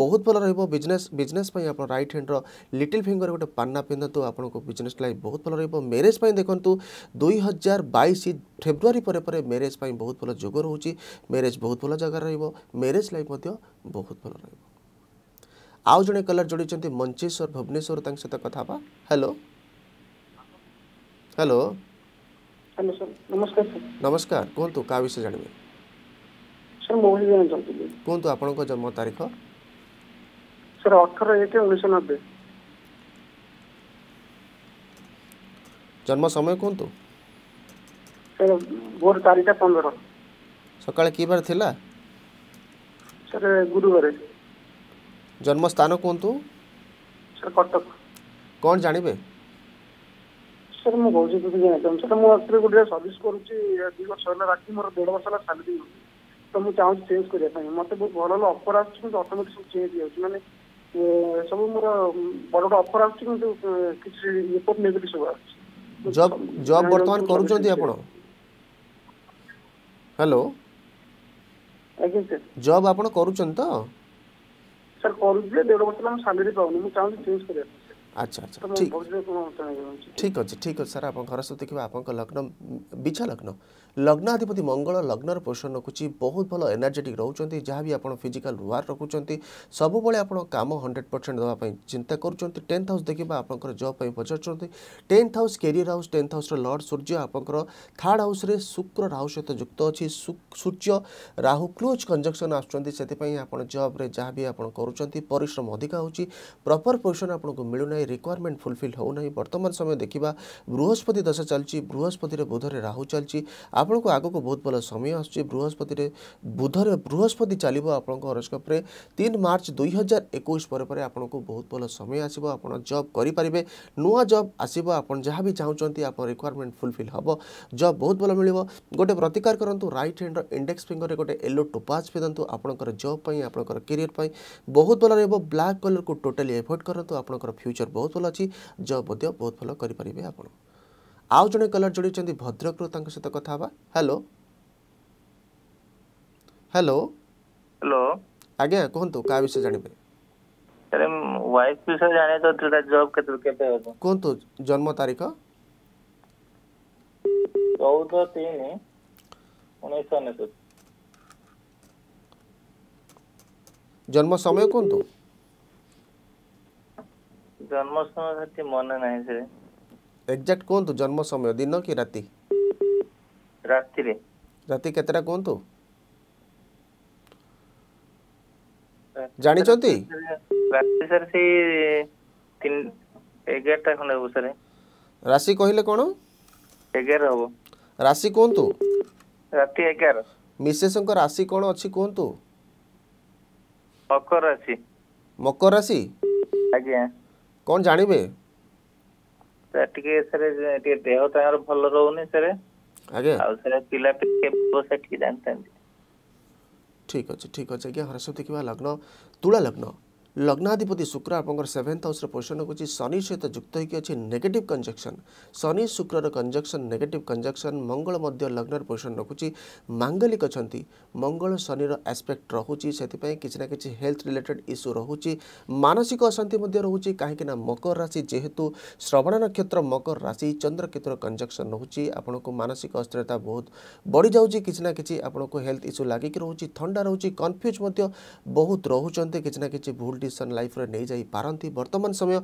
ବହୁତ ଭଲ ରହିବ ବିଜନେସ୍ ବିଜନେସ୍ ପାଇଁ ଆପଣ ରାଇଟ୍ ହ୍ୟାଣ୍ଡର ଲିଟିଲ୍ ଫିଙ୍ଗର ଗୋଟେ ପାନ୍ନା ପିନ୍ଧନ୍ତୁ ଆପଣଙ୍କୁ ବିଜନେସ୍ ଲାଇଫ୍ ବହୁତ ଭଲ ରହିବ ମ୍ୟାରେଜ୍ ପାଇଁ ଦେଖନ୍ତୁ दुई हजार बैश परे मेरेज पर बहुत भल जोग रोच मेरेज बहुत भल जगार रोज रेरेज लाइफ बहुत भल र आउ जड़े कलर जोड़ मंचेश्वर भुवनेश्वर सहित कथ हेलो हेलो हेलो नमस्कार सर नमस्कार कहतु क्या जानवे कहतु आप जन्म तारीख सर अठर एक उन्नीस नब्बे जन्म समय कहतु ভোর চারিটা পনেরো সকালে কি বার লা স্যার গুরুবারে জন্মস্থান কুহতু স্যার কটক কোন জানিবে স্যার মু কହୁଛି কিছু জাଣିতাম স্যার মু আসলে গোটে সর্ভিস করুছি দুই বর্ষ হল রাখি মোর দেড় বর্ষ হল স্যালারি তো মু চাহুছি চেঞ্জ করিয়া পাই মতে বহুত ভালো ভালো অফর আসছে কিন্তু অটোমেটিক সব চেঞ্জ হয়ে যাচ্ছে মানে ସବୁ ମୋର ବଡ ବଡ ଅଫର ଆସୁଛି କିନ୍ତୁ କିଛି ରିପୋର୍ଟ ନେଗେଟିଭ ସବୁ ଆସୁଛି ଜବ୍ ଜବ୍ ବର୍ତ୍ତମାନ କରୁଛନ୍ତି ଆପଣ ହ୍ୟାଲୋ ଆଜ୍ଞା ସାର୍ ଜବ୍ ଆପଣ କରୁଛନ୍ତି ତ ସାର୍ କରୁଛି ଯେ ଦେଢ଼ ବର୍ଷ ହେଲା ମୁଁ ସାଲେରୀ ପାଉନି ମୁଁ ଚାହୁଁଛି ଚେଞ୍ଜ କରିବା ଆଚ୍ଛା ଆଚ୍ଛା ଠିକ୍ ଠିକ୍ ଅଛି ଠିକ୍ ଅଛି ସାର୍ ଆପଣଙ୍କ ଘର ସହିତ ଦେଖିବା ଆପଣଙ୍କ ଲଗ୍ନ ବିଛା ଲଗ୍ନ লগ্নাধিপতি মঙ্গল লগ্নর পোষণ রকুচি বহুত ভাল এনার্জেটিক রহুচন্তি যা বি আপনার ফিজিকাল ওয়ার রকুচন্তি সবুলে আপনার কাম হন্ড্রেড পরসেন্ট দেওয়া চিন্তা করছেন টেন্থ হাউস দেখবা আপনার জব পচারুচ্ছেন tenth house career house tenth হাউসর লর্ড সূর্য আপনার থার্ড হাউসে শুক্র রাহু সহ যুক্ত অছি সূর্য রাহু ক্লোজ কনজকশন আসছেন সেপাই আপনার জব্রে যা বি আপনার করছেন পরিশ্রম অধিকা হচ্ছে প্রপর পোষণ আপনার মিলুনা রিকোয়ারমেন্ট ফুলফিল হো না বর্তমান সময় দেখা বৃহস্পতি দশা চালছি বৃহস্পতিরে বুধরে রাহু চালছি ଆପଣଙ୍କୁ ଆଗକୁ ବହୁତ ଭଲ ସମୟ ଆସୁଛି ବୃହସ୍ପତିରେ ବୁଧରେ ବୃହସ୍ପତି ଚାଲିବ ଆପଣଙ୍କ ହରସ୍କୋପ୍ରେ ତିନି ମାର୍ଚ୍ଚ ଦୁଇ ହଜାର ଏକୋଇଶ ପରେ ପରେ ଆପଣଙ୍କୁ ବହୁତ ଭଲ ସମୟ ଆସିବ ଆପଣ ଜବ୍ କରିପାରିବେ ନୂଆ ଜବ୍ ଆସିବ ଆପଣ ଯାହା ବି ଚାହୁଁଛନ୍ତି ଆପଣ ରିକ୍ୱାରମେଣ୍ଟ ଫୁଲଫିଲ୍ ହେବ ଜବ୍ ବହୁତ ଭଲ ମିଳିବ ଗୋଟେ ପ୍ରତିକାର କରନ୍ତୁ ରାଇଟ୍ ହ୍ୟାଣ୍ଡର ଇଣ୍ଡେକ୍ସ ଫିଙ୍ଗରରେ ଗୋଟେ ୟେଲୋ ଟୋପାଚ୍ ପିନ୍ଧନ୍ତୁ ଆପଣଙ୍କର ଜବ୍ ପାଇଁ ଆପଣଙ୍କର କ୍ୟାରିୟର ପାଇଁ ବହୁତ ଭଲ ରହିବ ବ୍ଲାକ୍ କଲର୍କୁ ଟୋଟାଲି ଏଭଏଡ଼ କରନ୍ତୁ ଆପଣଙ୍କର ଫ୍ୟୁଚର୍ ବହୁତ ଭଲ ଅଛି ଜବ୍ ମଧ୍ୟ ବହୁତ ଭଲ କରିପାରିବେ ଆପଣ ଆଉ ଜଣେ କଲର୍ ଯୋଡ଼ିଛନ୍ତି ଭଦ୍ରକରୁ ତାଙ୍କ ସହିତ କଥା ହେବା ହ୍ୟାଲୋ ହ୍ୟାଲୋ ହ୍ୟାଲୋ ଆଜ୍ଞା କୁହନ୍ତୁ କାହା ବିଷୟ ଜାଣିବେ ୱାଇଫ୍ ବିଷୟ ଜାଣିବା ଥିଲା ଜବ୍ କେତେ କେବେ ହେବ କୁହନ୍ତୁ ଜନ୍ମ ତାରିଖ ଚଉଦ ତିନି ଉଣେଇଶହ ଅନେଶତ ଜନ୍ମ ସମୟ କୁହନ୍ତୁ ଜନ୍ମ ସମୟ ସେଠି ମନେ ନାହିଁ ସେ ଏକ୍ଜାକ୍ଟ କୁହନ୍ତୁ ଜନ୍ମ ସମୟ ଦିନ କି ରାତି ରାତିରେ ରାତି କେତେଟା କୁହନ୍ତୁ ଜାଣିଛନ୍ତି ରାତି ସାର୍ ସେଇ ଏଗାରଟା ଖଣ୍ଡେ ହେବ ସାର୍ ରାଶି କହିଲେ କ'ଣ ଏଗାର ହେବ ରାଶି କୁହନ୍ତୁ ରାତି ଏଗାର ମିସେସଙ୍କ ରାଶି କ'ଣ ଅଛି କୁହନ୍ତୁ ମକର ରାଶି ମକର ରାଶି ଆଜ୍ଞା କ'ଣ ଜାଣିବେ ସାର୍ ଟିକେ ସାର ଟିକେ ଦେହ ତାଙ୍କର ଭଲ ରହୁନି ସାର୍ ଆଉ ସାର୍ ପିଲା ଟିକେ ଠିକ ଅଛି ଠିକ ଅଛି ଆଜ୍ଞା ହରସ୍ୱତୀ କିମ୍ବା ଲଗ୍ନ ତୁଳା ଲଗ୍ନ লগ্নাধিপতি শুক্র আপনার সেভেন্থ হাউসর পোজিশন রাখুছি শনি সহিত যুক্ত হয়ে অছে নেগেটিভ কনজকশন শনি শুক্রর কনজকশন নেগেটিভ কনজকশন মঙ্গল মধ্য লগ্নর পোজিশন রাখুছি মাঙ্গলিক অনেক মঙ্গল শনির আসপেক্ট রহুচি সেপাই কিছু না কিছু হেলথ রিলেটেড ইস্যু রহুচি মানসিক অশান্তি রহুচি কাহিঁকি না মকর রাশি যেহেতু শ্রবণ নক্ষত্র মকর রাশি চন্দ্র কেতুর কনজকশন রহুচি আপনার মানসিক অস্থিরতা বহুত বড়ি যাচ্ছে কিছু না কিছু আপনার হেলথ ইস্যু লাগিকি রহুচি থা রহুচি কনফ্ୟୁଜ୍ ମଧ୍ୟ ବହୁତ ରହୁଛନ୍ତି କିଛି ନା କିଛି ଭୁଲଟି କଣ୍ଡିସନ୍ ଲାଇଫ୍ରେ ନେଇଯାଇପାରନ୍ତି ବର୍ତ୍ତମାନ ସମୟ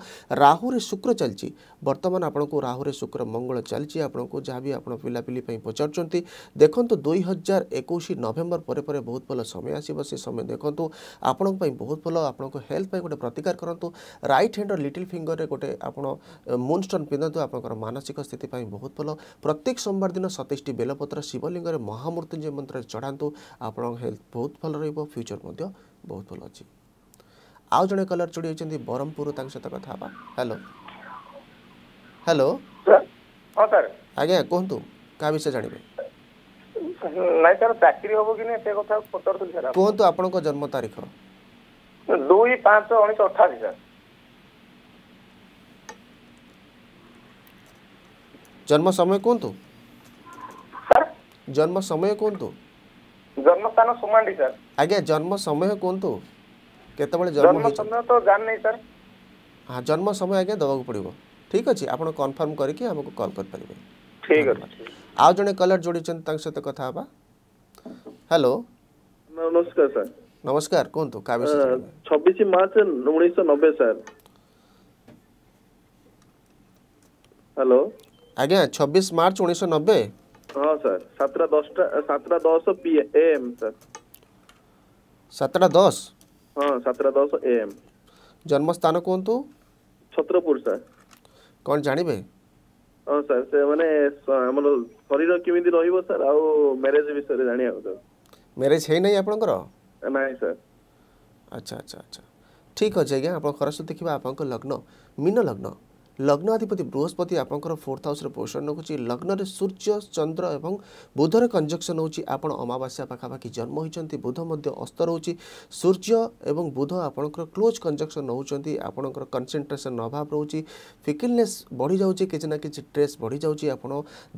ରାହୁରେ ଶୁକ୍ର ଚାଲିଛି ବର୍ତ୍ତମାନ ଆପଣଙ୍କୁ ରାହୁରେ ଶୁକ୍ର ମଙ୍ଗଳ ଚାଲିଛି ଆପଣଙ୍କୁ ଯାହା ବି ଆପଣ ପିଲାପିଲି ପାଇଁ ପଚାରୁଛନ୍ତି ଦେଖନ୍ତୁ ଦୁଇ ହଜାର ଏକୋଇଶ ନଭେମ୍ବର ପରେ ପରେ ବହୁତ ଭଲ ସମୟ ଆସିବ ସେ ସମୟ ଦେଖନ୍ତୁ ଆପଣଙ୍କ ପାଇଁ ବହୁତ ଭଲ ଆପଣଙ୍କ ହେଲ୍ଥ ପାଇଁ ଗୋଟେ ପ୍ରତିକାର କରନ୍ତୁ ରାଇଟ୍ ହ୍ୟାଣ୍ଡର ଲିଟିଲ୍ ଫିଙ୍ଗର୍ରେ ଗୋଟେ ଆପଣ ମୁନ୍ ପିନ୍ଧନ୍ତୁ ଆପଣଙ୍କର ମାନସିକ ସ୍ଥିତି ପାଇଁ ବହୁତ ଭଲ ପ୍ରତ୍ୟେକ ସୋମବାର ଦିନ ସତେଇଶଟି ବେଲପତ୍ର ଶିବଲିଙ୍ଗରେ ମହାମୃତ୍ୟୁଞ୍ଜୟ ମନ୍ତ୍ରରେ ଚଢ଼ାନ୍ତୁ ଆପଣଙ୍କ ହେଲ୍ଥ ବହୁତ ଭଲ ରହିବ ଫ୍ୟୁଚର୍ ମଧ୍ୟ ବହୁତ ଭଲ ଅଛି ଆଉ ଜଣେ କଲର ଯୋଡ଼ି ହୋଇଛନ୍ତି ବ୍ରହ୍ମପୁର ତାଙ୍କ ସହିତ କଥା ହେବା ହ୍ୟାଲୋ ହ୍ୟାଲୋ ହଁ ସାର୍ ଆଜ୍ଞା କୁହନ୍ତୁ କାହା ବିଷୟ ଜାଣିବେ ନାଇଁ ସାର୍ ଚାକିରି ହବ କି ନାହିଁ ସେ କଥା ପଚାରୁଥିଲି ସାର୍ କୁହନ୍ତୁ ଆପଣଙ୍କ ଜନ୍ମ ତାରିଖ ଦୁଇ ପାଞ୍ଚ ଉଣେଇଶହ ଅଠାଅଶୀ ସାର୍ ଜନ୍ମ ସମୟ କୁହନ୍ତୁ ଜନ୍ମ ସମୟ କୁହନ୍ତୁ ଜନ୍ମସ୍ଥାନ ସୁମାଣ୍ଡି ସାର୍ ଆଜ୍ଞା ଜନ୍ମ ସମୟ କୁହନ୍ତୁ କେତେବେଳେ ଜନ୍ମ ହେଇଛନ୍ତି ତ ଜାଣିନି ସାର୍ ହଁ ଜନ୍ମ ସମୟ ଆଜ୍ଞା ଦେବାକୁ ପଡ଼ିବ ଠିକ୍ ଅଛି ଆପଣ କନଫର୍ମ କରିକି ଆମକୁ କଲ୍ କରିପାରିବେ ଠିକ୍ ଅଛି ଆଉ ଜଣେ କଲର୍ ଯୋଡ଼ିଛନ୍ତି ତାଙ୍କ ସହିତ କଥା ହେବା ହ୍ୟାଲୋ ନମସ୍କାର ସାର୍ ନମସ୍କାର କୁହନ୍ତୁ କାବ୍ୟ ଛବିଶ ମାର୍ଚ୍ଚ ଉଣେଇଶହ ନବେ ସାର୍ ହ୍ୟାଲୋ ଆଜ୍ଞା ଛବିଶ ମାର୍ଚ୍ଚ ଉଣେଇଶହ ନବେ ହଁ ସାର୍ ସାତଟା ଦଶଟା ସାତଟା ଦଶ ପି ଏମ୍ ସାର୍ ସାତଟା ଦଶ हाँ कहतु छत्रपुर सर कौन जानवे हाँ सर से मैंने शरीर केमी रोब आ मैरेज विषय जाना सर है ना आपणकर सर अच्छा अच्छा अच्छा ठीक अच्छे आज्ञा आप खरस देखा आप लग्न मीन लग्न ଲଗ୍ନାଧିପତି ବୃହସ୍ପତି ଆପଣଙ୍କର ଫୋର୍ଥ ହାଉସ୍ରେ ପୋଷଣ ରଖୁଛି ଲଗ୍ନରେ ସୂର୍ଯ୍ୟ ଚନ୍ଦ୍ର ଏବଂ ବୁଧର କଞ୍ଜକ୍ସନ୍ ହେଉଛି ଆପଣ ଅମାବାସ୍ୟା ପାଖାପାଖି ଜନ୍ମ ହୋଇଛନ୍ତି ବୁଧ ମଧ୍ୟ ଅସ୍ତ ରହୁଛି ସୂର୍ଯ୍ୟ ଏବଂ ବୁଧ ଆପଣଙ୍କର କ୍ଲୋଜ୍ କଞ୍ଜକ୍ସନ୍ ହେଉଛନ୍ତି ଆପଣଙ୍କର କନ୍ସେନ୍ଟ୍ରେସନ୍ ଅଭାବ ରହୁଛି ଫିକିଲନେସ୍ ବଢ଼ିଯାଉଛି କିଛି ନା କିଛି ଷ୍ଟ୍ରେସ୍ ବଢ଼ିଯାଉଛି ଆପଣ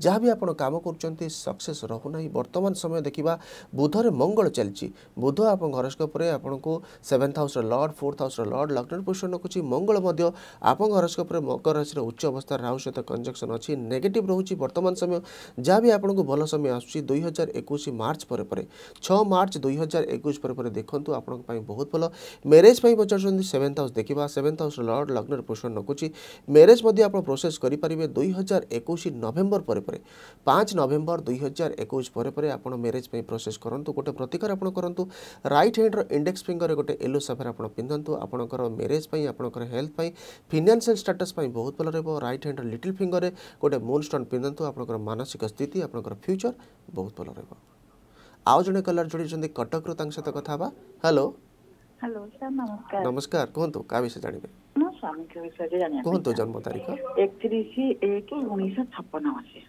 ଯାହା ବି ଆପଣ କାମ କରୁଛନ୍ତି ସକ୍ସେସ୍ ରହୁନାହିଁ ବର୍ତ୍ତମାନ ସମୟ ଦେଖିବା ବୁଧରେ ମଙ୍ଗଳ ଚାଲିଛି ବୁଧ ଆପଣଙ୍କ ହରସ୍କୋପରେ ଆପଣଙ୍କୁ ସେଭେନ୍ଥ ହାଉସ୍ର ଲର୍ଡ଼ ଫୋର୍ଥ ହାଉସ୍ର ଲର୍ଡ଼ ଲଗ୍ନ ପୋଷଣ ରଖୁଛି ମଙ୍ଗଳ ମଧ୍ୟ ଆପଣଙ୍କ ହରସ୍କୋପରେ ମକର ରାଶିର ଉଚ୍ଚ ଅବସ୍ଥାରେ ରାହୁ ସହିତ କଞ୍ଜକ୍ସନ୍ ଅଛି ନେଗେଟିଭ୍ ରହୁଛି ବର୍ତ୍ତମାନ ସମୟ ଯାହା ବି ଆପଣଙ୍କୁ ଭଲ ସମୟ ଆସୁଛି ଦୁଇ ହଜାର ଏକୋଇଶ ମାର୍ଚ୍ଚ ପରେ ପରେ ଛଅ ମାର୍ଚ୍ଚ ଦୁଇ ହଜାର ଏକୋଇଶ ପରେ ପରେ ଦେଖନ୍ତୁ ଆପଣଙ୍କ ପାଇଁ ବହୁତ ଭଲ ମ୍ୟାରେଜ୍ ପାଇଁ ପଚାରୁଛନ୍ତି ସେଭେନ୍ଥ ହାଉସ୍ ଦେଖିବା ସେଭେନ୍ଥ ହାଉସ୍ ଲର୍ଡ଼ ଲଗ୍ନରେ ପୋଷଣ ରଖୁଛି ମ୍ୟାରେଜ୍ ମଧ୍ୟ ଆପଣ ପ୍ରୋସେସ୍ କରିପାରିବେ ଦୁଇ ହଜାର ଏକୋଇଶ ନଭେମ୍ବର ପରେ ପରେ ପାଞ୍ଚ ନଭେମ୍ବର ଦୁଇ ହଜାର ଏକୋଇଶ ପରେ ପରେ ଆପଣ ମ୍ୟାରେଜ୍ ପାଇଁ ପ୍ରୋସେସ୍ କରନ୍ତୁ ଗୋଟେ ପ୍ରତିକାର ଆପଣ କରନ୍ତୁ ରାଇଟ୍ ହ୍ୟାଣ୍ଡର ଇଣ୍ଡେକ୍ସ ଫିଙ୍ଗରରେ ଗୋଟେ ୟେଲୋ ସାଫେର ଆପଣ ପିନ୍ଧନ୍ତୁ ଆପଣଙ୍କର ମ୍ୟାରେଜ୍ ପାଇଁ ଆପଣଙ୍କର ହେଲ୍ଥ ପାଇଁ ଫିନାନ୍ସିଆଲ୍ ଷ୍ଟାଟସ୍ ପାଇଁ ବହୁତ ଭଲ ରହିବ ରାଇଟ୍ ହ୍ୟାଣ୍ଡର ଲିଟିଲ୍ ଫିଙ୍ଗରରେ ଗୋଟେ ମୁନ୍ ଷ୍ଟୋନ୍ ପିନ୍ଧନ୍ତୁ ଆପଣଙ୍କର ମାନସିକ ସ୍ଥିତି ଆପଣଙ୍କର ଫ୍ୟୁଚର୍ ବହୁତ ଭଲ ରହିବ ଆଉ ଜଣେ କଲର୍ ଯୋଡ଼ିଛନ୍ତି କଟକରୁ ତାଙ୍କ ସହିତ କଥା ହେବା ହ୍ୟାଲୋ ହ୍ୟାଲୋ ସାର୍ ନମସ୍କାର ନମସ୍କାର କୁହନ୍ତୁ କାହା ବିଷୟ ଜାଣିବେ ମୋ ସ୍ୱାମୀଙ୍କ ବିଷୟରେ ଜାଣିବା କୁହନ୍ତୁ ଜନ୍ମ ତାରିଖ ଏକତିରିଶ ଏକ ଉଣେଇଶହ ଛପନ ମସିହା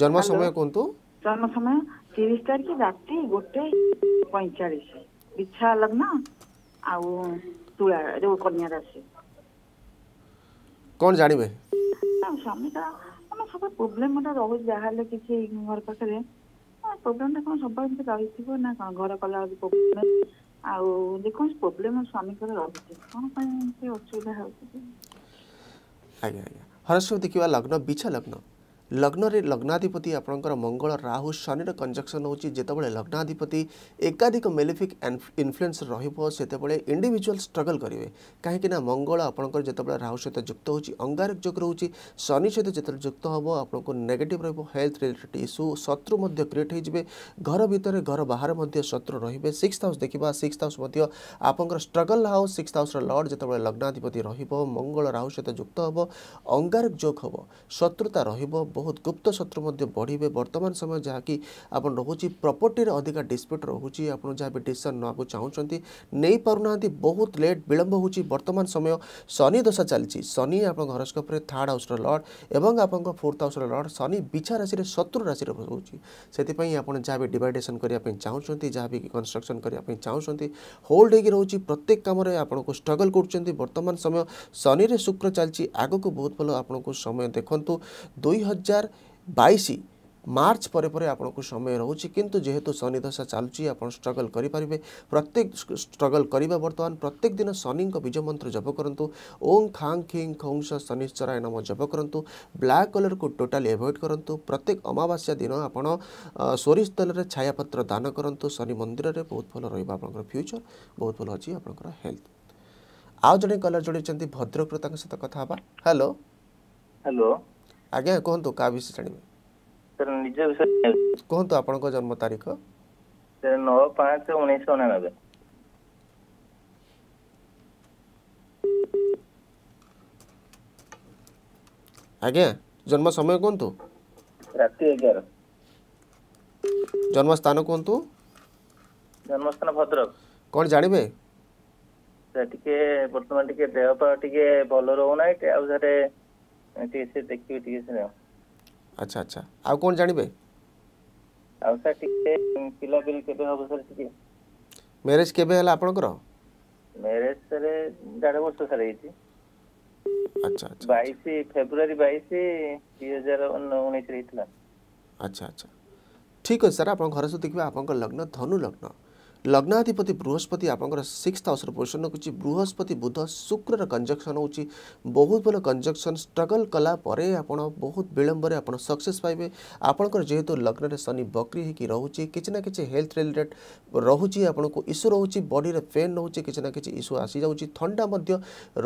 জন্ম সময় কোনটো জন্ম সময় ତିରିଶ ତାରିଖ ରାତି ଗୋଟେ ପଇଁଚାଳିଶ ବିଛା ଲଗ୍ନ ଆଉ ତୁଳା ଯୋଉ କନ୍ୟା ରାଶି କଣ ଜାଣିବେ ସ୍ୱାମୀର ମାନେ ସବୁ ପ୍ରୋବ୍ଲେମ୍ ଗୋଟେ ରହୁଛି ଯାହା ହେଲେ କିଛି ଘର ପାଖରେ ପ୍ରୋବ୍ଲେମ୍ଟା କଣ ସବୁ ଏମିତି ରହିଥିବ ନା କଣ ଘର କଲା ପ୍ରୋବ୍ଲେମ୍ ଆଉ ଯେକୌଣସି ପ୍ରୋବ୍ଲେମ୍ ସ୍ୱାମୀଙ୍କର ରହୁଛି କଣ ପାଇଁ ଏମିତି ଅସୁବିଧା ହେଉଛି ଆଜ୍ଞା ଆଜ୍ଞା ହରସ୍ୱତୀ କିମ୍ବା ଲଗ୍ନ ବିଛା ଲଗ୍ନ ଲଗ୍ନରେ ଲଗ୍ନାଧିପତି ଆପଣଙ୍କର ମଙ୍ଗଳ ରାହୁ ଶନିର କଞ୍ଜକ୍ସନ୍ ହେଉଛି ଯେତେବେଳେ ଲଗ୍ନାଧିପତି ଏକାଧିକ ମେଲିଫିକ୍ ଇନଫ୍ଲୁଏନ୍ସ ରହିବ ସେତେବେଳେ ଇଣ୍ଡିଭିଜୁଆଲ୍ ଷ୍ଟ୍ରଗଲ୍ କରିବେ କାହିଁକିନା ମଙ୍ଗଳ ଆପଣଙ୍କର ଯେତେବେଳେ ରାହୁ ସହିତ ଯୁକ୍ତ ହେଉଛି ଅଙ୍ଗାରକ ଯୋଗ ରହୁଛି ଶନି ସହିତ ଯେତେବେଳେ ଯୁକ୍ତ ହେବ ଆପଣଙ୍କୁ ନେଗେଟିଭ୍ ରହିବ ହେଲ୍ଥ ରିଲେଟେଡ୍ ଇସ୍ୟୁ ଶତ୍ରୁ ମଧ୍ୟ କ୍ରିଏଟ୍ ହୋଇଯିବେ ଘର ଭିତରେ ଘର ବାହାରେ ମଧ୍ୟ ଶତ୍ରୁ ରହିବେ ସିକ୍ସ ହାଉସ୍ ଦେଖିବା ସିକ୍ସ ହାଉସ୍ ମଧ୍ୟ ଆପଣଙ୍କର ଷ୍ଟ୍ରଗଲ୍ ହାଉସ୍ ସିକ୍ସ ହାଉସ୍ର ଲର୍ଡ଼ ଯେତେବେଳେ ଲଗ୍ନାଧିପତି ରହିବ ମଙ୍ଗଳ ରାହୁ ସହିତ ଯୁକ୍ତ ହେବ ଅଙ୍ଗାରକ ଯୋଗ ହେବ ଶତ୍ରୁତା ରହିବ ବହୁତ ଗୁପ୍ତ ଶତ୍ରୁ ମଧ୍ୟ ବଢ଼ିବେ ବର୍ତ୍ତମାନ ସମୟ ଯାହାକି ଆପଣ ରହୁଛି ପ୍ରପର୍ଟିରେ ଅଧିକା ଡିସ୍ପ୍ୟୁଟ୍ ରହୁଛି ଆପଣ ଯାହା ବି ଡିସିସନ୍ ନେବାକୁ ଚାହୁଁଛନ୍ତି ନେଇପାରୁନାହାନ୍ତି ବହୁତ ଲେଟ୍ ବିଳମ୍ବ ହେଉଛି ବର୍ତ୍ତମାନ ସମୟ ଶନି ଦଶା ଚାଲିଛି ଶନି ଆପଣଙ୍କ ହରସ୍କୋପ୍ରେ ଥାର୍ଡ଼ ହାଉସ୍ର ଲର୍ଡ଼ ଏବଂ ଆପଣଙ୍କ ଫୋର୍ଥ ହାଉସ୍ର ଲର୍ଡ଼ ଶନି ବିଛା ରାଶିରେ ଶତ୍ରୁ ରାଶିରେ ରହୁଛି ସେଥିପାଇଁ ଆପଣ ଯାହା ବି ଡିଭାଇଡେସନ୍ କରିବା ପାଇଁ ଚାହୁଁଛନ୍ତି ଯାହା ବି କନଷ୍ଟ୍ରକ୍ସନ୍ କରିବା ପାଇଁ ଚାହୁଁଛନ୍ତି ହୋଲ୍ଡ ହେଇକି ରହୁଛି ପ୍ରତ୍ୟେକ କାମରେ ଆପଣଙ୍କୁ ଷ୍ଟ୍ରଗଲ୍ କରୁଛନ୍ତି ବର୍ତ୍ତମାନ ସମୟ ଶନିରେ ଶୁକ୍ର ଚାଲିଛି ଆଗକୁ ବହୁତ ଭଲ ଆପଣଙ୍କୁ ସମୟ ଦେଖନ୍ତୁ ଦୁଇ ହଜାର হাজার বাইশ মার্চ পরে পরে আপনার সময় রয়েছে কিন্তু যেহেতু শনিদশা চালুচি আপনার স্ট্রগল করে পারে প্রত্যেক স্ট্রগল করা বর্তমান প্রত্যেক দিন শনি বীজমন্ত্র জপ করতু ওং খাং খিং খৌংস শনিশ্চরায় নম জপ করতু ব্ল্যাক কলর কু টোটাল এভয়েড করতু প্রত্যেক অমাবাস্যা দিন আপনার সোরিষ তেলের ছায়াপত্র দান করতু শনি মন্দিরের বহুত ভাল রহব আপনার ফ্যুচর বহুত ভাল অছি আপনার হেলথ আউ জন কলর যোড়ি ভদ্রকর তাঙ্ক সহ কথা হবা হ্যালো হ্যালো ଆଜ୍ଞା କୁହନ୍ତୁ କାହା ବିଷୟ ଜାଣିବେ ନିଜ ବିଷୟ କୁହନ୍ତୁ ଆପଣଙ୍କ ଜନ୍ମ ତାରିଖ ନଅ ପାଞ୍ଚ ଉଣେଇଶହ ଅଣାନବେ ଆଜ୍ଞା ଜନ୍ମ ସମୟ କୁହନ୍ତୁ ରାତି ଏଗାର ଜନ୍ମସ୍ଥାନ କୁହନ୍ତୁ ଜନ୍ମସ୍ଥାନ ଭଦ୍ରକ କ'ଣ ଜାଣିବେ ସାର୍ ଟିକେ ବର୍ତ୍ତମାନ ଟିକେ ଦେହ ପା ଟିକେ ଭଲ ରହୁନାହିଁ ଆଉ ସାର୍ ଟିକେ ସେ ଦେଖିବି ଟିକେ ସେ ଆଚ୍ଛା ଆଚ୍ଛା ଆଉ କ'ଣ ଜାଣିବେ ଆଉ ସାର୍ ଟିକେ ପିଲାପିଲି କେବେ ହେବ ସାର୍ ଟିକେ ମ୍ୟାରେଜ କେବେ ହେଲା ଆପଣଙ୍କର ମ୍ୟାରେଜ ସାର୍ ଦେଢ଼ ବର୍ଷ ସାର୍ ହେଇଛି ଆଚ୍ଛା ଆଚ୍ଛା ବାଇଶ ଫେବୃଆରୀ ବାଇଶ ଦୁଇ ହଜାର ଉଣେଇଶରେ ହେଇଥିଲା ଆଚ୍ଛା ଆଚ୍ଛା ଠିକ୍ ଅଛି ସାର୍ ଆପଣଙ୍କ ଘର ସୁ ଦେଖିବେ ଆପଣଙ୍କ ଲଗ୍ନ ଧନୁ ଲଗ୍ନ लग्नाधिपति बृहस्पति आपंकर सिक्स हाउस पोजिशन रखुच्छी बृहस्पति बुध शुक्र कंजक्शन हो बहुत भल कंजक्शन स्ट्रगल कलापर आप बहुत विलंबर आप सक्से पाइबे आपंकर जेहेतु लग्न शनि बकरी होगी रोचे किसी ना कि हेल्थ रिलेटेड रोचे आपको इश्यू रोचे बडी पेन रोचे कि इश्यू आसी जाऊँगी थंडा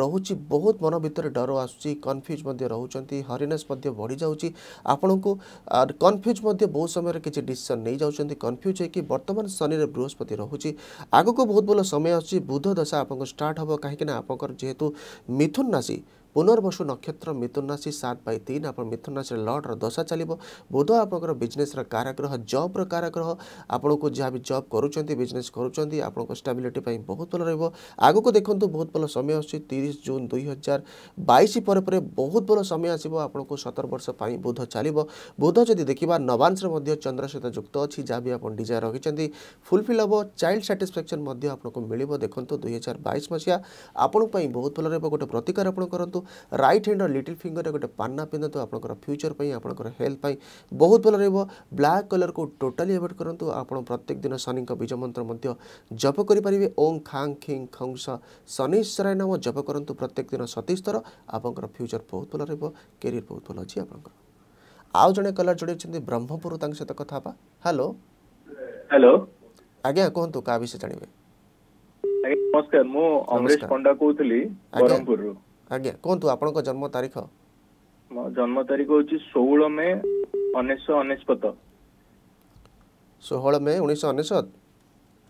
रोचे बहुत मन भितर डर आसूँ कनफ्यूज रोचे हरिनेस बढ़ी जाऊँगी आपण को कनफ्यूज बहुत समय किसी डिसीसन नहीं जाऊँच कनफ्यूज होगी बर्तमान शनि बृहस्पति ରହୁଛି ଆଗକୁ ବହୁତ ଭଲ ସମୟ ଅଛି ବୁଧ ଦଶା ଆପଣଙ୍କ ଷ୍ଟାର୍ଟ ହେବ କାହିଁକିନା ଆପଣଙ୍କର ଯେହେତୁ ମିଥୁନ ରାଶି ପୁନର୍ବସୁ ନକ୍ଷତ୍ର ମିଥୁନ ରାଶି ସାତ ବାଇ ତିନି ଆପଣ ମିଥୁନ ରାଶିରେ ଲର୍ଡ଼ର ଦଶା ଚାଲିବ ବୁଧ ଆପଣଙ୍କର ବିଜନେସ୍ର କାରାଗ୍ରହ ଜବ୍ର କାରାଗ୍ରହ ଆପଣଙ୍କୁ ଯାହା ବି ଜବ୍ କରୁଛନ୍ତି ବିଜନେସ୍ କରୁଛନ୍ତି ଆପଣଙ୍କ ଷ୍ଟାବିଲିଟି ପାଇଁ ବହୁତ ଭଲ ରହିବ ଆଗକୁ ଦେଖନ୍ତୁ ବହୁତ ଭଲ ସମୟ ଆସୁଛି ତିରିଶ ଜୁନ୍ ଦୁଇ ହଜାର ବାଇଶ ପରେ ପରେ ବହୁତ ଭଲ ସମୟ ଆସିବ ଆପଣଙ୍କୁ ସତର ବର୍ଷ ପାଇଁ ବୁଧ ଚାଲିବ ବୁଧ ଯଦି ଦେଖିବା ନବାଂଶରେ ମଧ୍ୟ ଚନ୍ଦ୍ର ସହିତ ଯୁକ୍ତ ଅଛି ଯାହା ବି ଆପଣ ଡିଜାୟର ରଖିଛନ୍ତି ଫୁଲଫିଲ୍ ହେବ ଚାଇଲ୍ଡ ସାଟିସ୍ଫ୍ୟାକ୍ସନ୍ ମଧ୍ୟ ଆପଣଙ୍କୁ ମିଳିବ ଦେଖନ୍ତୁ ଦୁଇ ହଜାର ବାଇଶ ମସିହା ଆପଣଙ୍କ ପାଇଁ ବହୁତ ଭଲ ରହିବ ଗୋଟେ ପ୍ରତିକାର ଆପଣ କରନ୍ତୁ ରାଇଟ୍ ହ୍ୟାଣ୍ଡର ଲିଟିଲ୍ ଫିଙ୍ଗର୍ରେ ଗୋଟେ ପାନ୍ନା ପିନ୍ଧନ୍ତୁ ଆପଣଙ୍କର ଫ୍ୟୁଚର୍ ପାଇଁ ଆପଣଙ୍କର ହେଲ୍ଥ ପାଇଁ ବହୁତ ଭଲ ରହିବ ବ୍ଲାକ୍ କଲର୍କୁ ଟୋଟାଲି ଏଭଏଡ଼୍ କରନ୍ତୁ ଆପଣ ପ୍ରତ୍ୟେକ ଦିନ ଶନିଙ୍କ ବୀଜମନ୍ତ୍ର ମଧ୍ୟ ଜପ କରିପାରିବେ ଓଂ ଖାଂ ଖିଂ ଖଂସ ଶନିଶ୍ୱରାୟ ନାମ ଜପ କରନ୍ତୁ ପ୍ରତ୍ୟେକ ଦିନ ସତେଇଶ ଥର ଆପଣଙ୍କର ଫ୍ୟୁଚର୍ ବହୁତ ଭଲ ରହିବ କ୍ୟାରିୟର୍ ବହୁତ ଭଲ ଅଛି ଆପଣଙ୍କର ଆଉ ଜଣେ କଲର୍ ଜଣେଇଛନ୍ତି ବ୍ରହ୍ମପୁର ତାଙ୍କ ସହିତ କଥା ହେବା ହ୍ୟାଲୋ ହ୍ୟାଲୋ ଆଜ୍ଞା କୁହନ୍ତୁ କାହା ବିଷୟ ଜାଣିବେ ନମସ୍କାର ମୁଁ ଅମରେଶ ପଣ୍ଡା କହୁଥିଲି ବ୍ରହ୍ମପୁରରୁ ଆଜ୍ଞା କୁହନ୍ତୁ ଆପଣଙ୍କ ଜନ୍ମ ତାରିଖ ମୋ ଜନ୍ମ ତାରିଖ ହେଉଛି ଷୋହଳ ମେ ଉଣେଇଶହ ଅନେଶତ ଷୋହଳ ମେ ଉଣେଇଶହ ଅନେଶତ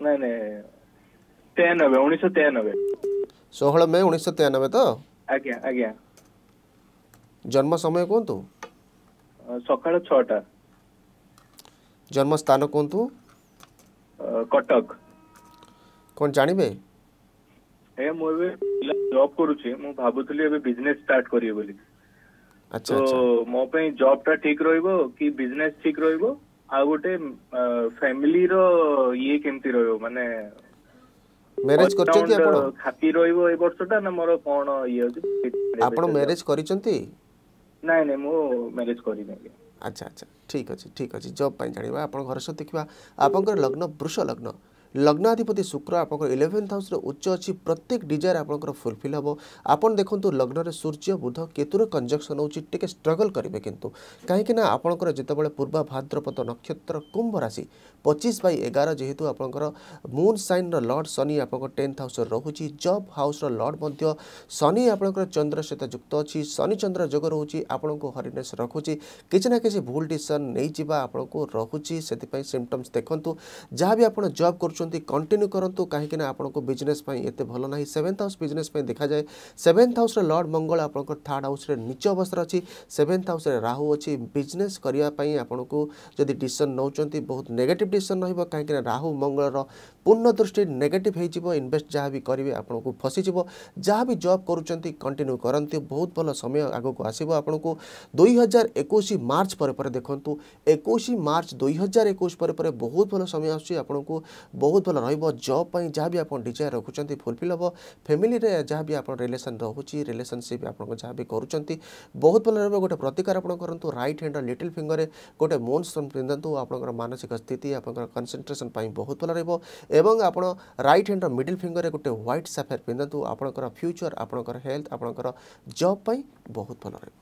ନାଇଁ ନାଇଁ ତେୟାନବେ ଉଣେଇଶହ ତେୟାନବେ ଷୋହଳ ମେ ଉଣେଇଶହ ତେୟାନବେ ତ ଆଜ୍ଞା ଆଜ୍ଞା ଜନ୍ମ ସମୟ କୁହନ୍ତୁ ସକାଳ ଛଅଟା ଜନ୍ମ ସ୍ଥାନ କୁହନ୍ତୁ କଟକ କ'ଣ ଜାଣିବେ ଏ ମୁଁ ଏବେ ଜବ୍ କରୁଛି ମୁଁ ଭାବୁଥିଲି ଏବେ ବିଜନେସ୍ ଷ୍ଟାର୍ଟ କରିବି ବୋଲି ତ ମୋ ପାଇଁ ଜବ୍ ଟା ଠିକ ରହିବ କି ବିଜନେସ୍ ଠିକ ରହିବ ଆଉ ଗୋଟେ ଫ୍ୟାମିଲିର ଇଏ କେମିତି ରହିବ ମାନେ ମ୍ୟାରେଜ କରିଛନ୍ତି ଆପଣ ଖାପି ରହିବ ଏ ବର୍ଷଟା ନା ମୋର କଣ ଇଏ ଅଛି ଆପଣ ମ୍ୟାରେଜ କରିଛନ୍ତି ନାଇଁ ନାଇଁ ମୁଁ ମ୍ୟାରେଜ କରିନି ଆଜ୍ଞା ଆଚ୍ଛା ଆଚ୍ଛା ଠିକ୍ ଅଛି ଠିକ୍ ଅଛି ଜବ୍ ପାଇଁ ଜାଣିବା ଆପଣ ଘର ସହ ଦେଖିବା ଆପଣଙ୍କର ଲଗ୍ନ ବୃଷ ଲଗ୍ନ ଲଗ୍ନାଧିପତି ଶୁକ୍ର ଆପଣଙ୍କର ଇଲେଭେନ୍ଥ ହାଉସ୍ରେ ଉଚ୍ଚ ଅଛି ପ୍ରତ୍ୟେକ ଡିଜାୟାର ଆପଣଙ୍କର ଫୁଲଫିଲ୍ ହେବ ଆପଣ ଦେଖନ୍ତୁ ଲଗ୍ନରେ ସୂର୍ଯ୍ୟ ବୁଧ କେତୁର କଞ୍ଜକ୍ସନ୍ ହେଉଛି ଟିକେ ଷ୍ଟ୍ରଗଲ୍ କରିବେ କିନ୍ତୁ କାହିଁକିନା ଆପଣଙ୍କର ଯେତେବେଳେ ପୂର୍ବ ଭାଦ୍ରପଦ ନକ୍ଷତ୍ର କୁମ୍ଭ ରାଶି ପଚିଶ ବାଇ ଏଗାର ଯେହେତୁ ଆପଣଙ୍କର ମୁନ୍ ସାଇନ୍ର ଲର୍ଡ଼ ଶନି ଆପଣଙ୍କର ଟେନ୍ଥ ହାଉସ୍ରେ ରହୁଛି ଜବ୍ ହାଉସ୍ର ଲର୍ଡ଼ ମଧ୍ୟ ଶନି ଆପଣଙ୍କର ଚନ୍ଦ୍ର ସହିତ ଯୁକ୍ତ ଅଛି ଶନିଚନ୍ଦ୍ର ଯୋଗ ରହୁଛି ଆପଣଙ୍କୁ ହରିନେସ୍ ରଖୁଛି କିଛି ନା କିଛି ଭୁଲ ଡିସିସନ୍ ନେଇଯିବା ଆପଣଙ୍କୁ ରହୁଛି ସେଥିପାଇଁ ସିମ୍ପଟମ୍ସ ଦେଖନ୍ତୁ ଯାହା ବି ଆପଣ ଜବ୍ କରୁଛନ୍ତି କଣ୍ଟିନ୍ୟୁ କରନ୍ତୁ କାହିଁକିନା ଆପଣଙ୍କୁ ବିଜନେସ୍ ପାଇଁ ଏତେ ଭଲ ନାହିଁ ସେଭେନ୍ଥ ହାଉସ୍ ବିଜନେସ୍ ପାଇଁ ଦେଖାଯାଏ ସେଭେନ୍ଥ ହାଉସ୍ରେ ଲର୍ଡ଼ ମଙ୍ଗଳ ଆପଣଙ୍କ ଥାର୍ଡ଼ ହାଉସ୍ରେ ନିଚ ଅବସ୍ଥାରେ ଅଛି ସେଭେନ୍ଥ ହାଉସ୍ରେ ରାହୁ ଅଛି ବିଜନେସ୍ କରିବା ପାଇଁ ଆପଣଙ୍କୁ ଯଦି ଡିସିସନ୍ ନେଉଛନ୍ତି ବହୁତ ନେଗେଟିଭ୍ कम्पिटिसन रहिब काहीँक राहु मङ्गल पूर्ण दृष्टि नेगेटिव ହୋଇଯିବ ଇନଭେଷ୍ଟ ଯାହା ବି କରିବେ ଆପଣଙ୍କୁ ଫସିଯିବ ଯାହା ବି ଜବ୍ କରୁଛନ୍ତି କଣ୍ଟିନ୍ୟୁ କରନ୍ତି ବହୁତ ଭଲ ସମୟ ଆଗକୁ ଆସିବ ଆପଣଙ୍କୁ ଦୁଇ ହଜାର ଏକୋଇଶ ମାର୍ଚ୍ଚ ପରେ ପରେ ଦେଖନ୍ତୁ ଏକୋଇଶ ମାର୍ଚ୍ଚ ଦୁଇ ହଜାର ଏକୋଇଶ ପରେ ପରେ ବହୁତ ଭଲ ସମୟ ଆସୁଛି ଆପଣଙ୍କୁ ବହୁତ ଭଲ ରହିବ ଜବ୍ ପାଇଁ ଯାହା ବି ଆପଣ ଡିଜାୟାର ରଖୁଛନ୍ତି ଫୁଲଫିଲ୍ ହେବ ଫ୍ୟାମିଲିରେ ଯାହା ବି ଆପଣ ରିଲେସନ୍ ରହୁଛି ରିଲେସନସିପ୍ ଆପଣଙ୍କ ଯାହା ବି କରୁଛନ୍ତି ବହୁତ ଭଲ ରହିବ ଗୋଟେ ପ୍ରତିକାର ଆପଣ କରନ୍ତୁ ରାଇଟ୍ ହ୍ୟାଣ୍ଡର ଲିଟିଲ୍ ଫିଙ୍ଗରରେ ଗୋଟେ ମୋନ୍ ପିନ୍ଧନ୍ତୁ ଆପଣଙ୍କର ମାନସିକ ସ୍ଥିତି আপনার কনসেনट्रेसन বহুত ভাল রহব এবং আপনার রাইট হ্যান্ডর মিডিল ফিঙ্গরের গোটে হোয়াইট সাফেয়ার পিধু আপনার ফ্যুচর আপনার হেলথ আপনার জব বহু ভাল রহব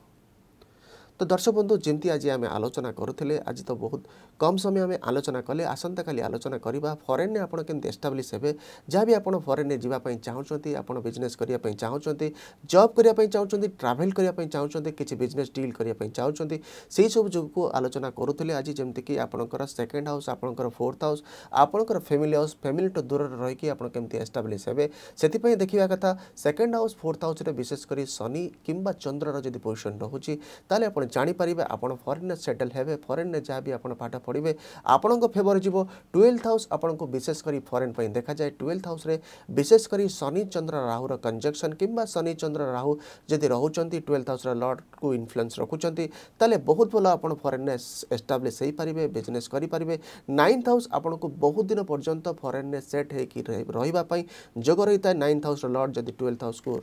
তো দর্শক বন্ধু যেমি আজ আমি আলোচনা করুলে আজ তো বহুত কম সময় আমি আলোচনা কলে আসন্তকালি আলোচনা করা ফরেনে আপনার কেমি এস্টাবলিশ হবে যা বি আপনার ফরেনে যাওয়া চাহুমান আপনার বিজনেস করা চাহুমান জব করা চাহুমান ট্রাভেল করা চাহুমান কিছু বিজনেস ডিল করা চাহুমান সেই সব যোগক আলোচনা করুলে আজ যেমি আপনার সেকেন্ড হাউস আপনার ফোর্থ হাউস আপনার ফ্যামিলি হাউস ফ্যামিলি ফ্যামিলিটু দূর রয়েকি আপনার কমিটি এস্টাবলিশ হবে সেপা দেখা কথা সেকেন্ড হাউস ফোর্থ হাউস বিশেষ করে শনি কিংবা চন্দ্রর যদি পজিশন রয়েছে তাহলে আপনার जापर आप फरेन सेटल हे फरेन में जहाँ भी आप पाठ पढ़े आपण फेवर जीव ट्वेल्थ हाउस आपन विशेषकर फरेन देखा जाए ट्वेल्थ हाउस विशेषकर शनिचंद्र राहुल कंजक्शन किंवा शनिचंद्र राहु जदि रोच ट्वेल्थ हाउस लर्ड को इनफ्लुएंस रखुंत बहुत भल आप फरेन एस्टाब्लीश हो पारे बिजनेस करेंगे नाइन्थ हाउस आपन बहुत दिन पर्यटन फरेन में सेट हो रही जग रही था नाइन्थ हाउस लर्ड जब ट्वेल्थ हाउस को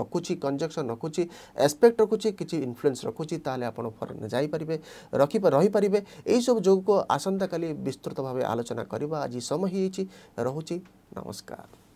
रखुच्छी कंजक्शन रखुच्छी एस्पेक्ट रखुच्छी किसी इनफ्लुएंस रखुच्छी ତାହେଲେ ଆପଣ ଫରେନ୍ ଯାଇପାରିବେ ରଖି ରହିପାରିବେ ଏହିସବୁ ଯୋଗକୁ ଆସନ୍ତାକାଲି ବିସ୍ତୃତ ଭାବେ ଆଲୋଚନା କରିବା ଆଜି ସମୟ ହେଇଛି ରହୁଛି ନମସ୍କାର